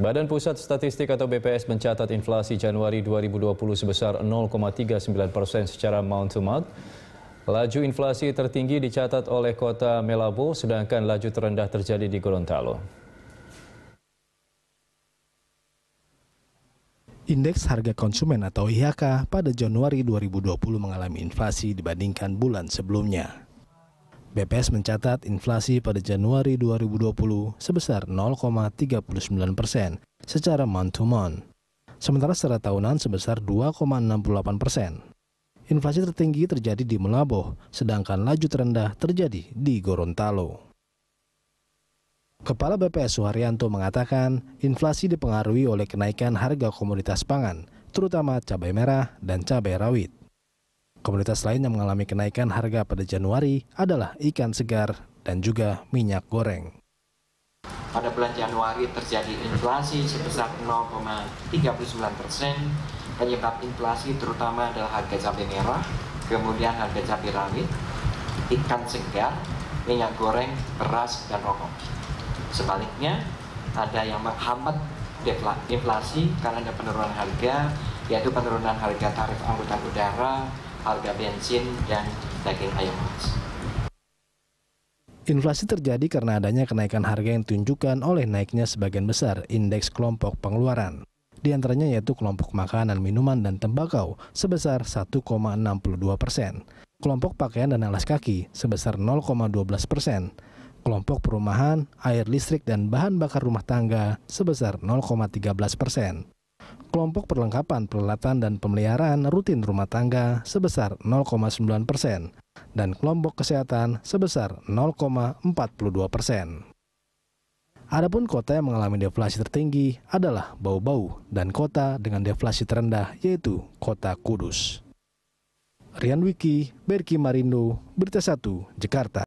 Badan Pusat Statistik atau BPS mencatat inflasi Januari 2020 sebesar 0,39 persen secara mount to mount. Laju inflasi tertinggi dicatat oleh kota Melabo, sedangkan laju terendah terjadi di Gorontalo. Indeks harga konsumen atau IHK pada Januari 2020 mengalami inflasi dibandingkan bulan sebelumnya. BPS mencatat inflasi pada Januari 2020 sebesar 0,39 persen secara month-to-month, sementara secara tahunan sebesar 2,68 persen. Inflasi tertinggi terjadi di Melaboh, sedangkan laju terendah terjadi di Gorontalo. Kepala BPS Suharyanto mengatakan, inflasi dipengaruhi oleh kenaikan harga komoditas pangan, terutama cabai merah dan cabai rawit. Komoditas lain yang mengalami kenaikan harga pada Januari adalah ikan segar dan juga minyak goreng. Pada bulan Januari terjadi inflasi sebesar 0,39 persen. Penyebab inflasi terutama adalah harga cabai merah, kemudian harga cabai rawit, ikan segar, minyak goreng, beras, dan rokok. Sebaliknya, ada yang menghambat inflasi karena ada penurunan harga, yaitu penurunan harga tarif angkutan udara, harga bensin, dan daging ayam mas. Inflasi terjadi karena adanya kenaikan harga yang ditunjukkan oleh naiknya sebagian besar indeks kelompok pengeluaran. Di antaranya yaitu kelompok makanan, minuman, dan tembakau sebesar 1,62 persen, kelompok pakaian dan alas kaki sebesar 0,12 persen, kelompok perumahan, air listrik, dan bahan bakar rumah tangga sebesar 0,13 persen kelompok perlengkapan peralatan dan pemeliharaan rutin rumah tangga sebesar 0,9 persen, dan kelompok kesehatan sebesar 0,42 persen. Adapun kota yang mengalami deflasi tertinggi adalah Bau-Bau dan kota dengan deflasi terendah yaitu kota Kudus. Rian Wiki, Berki Marindo, Berita 1, Jakarta.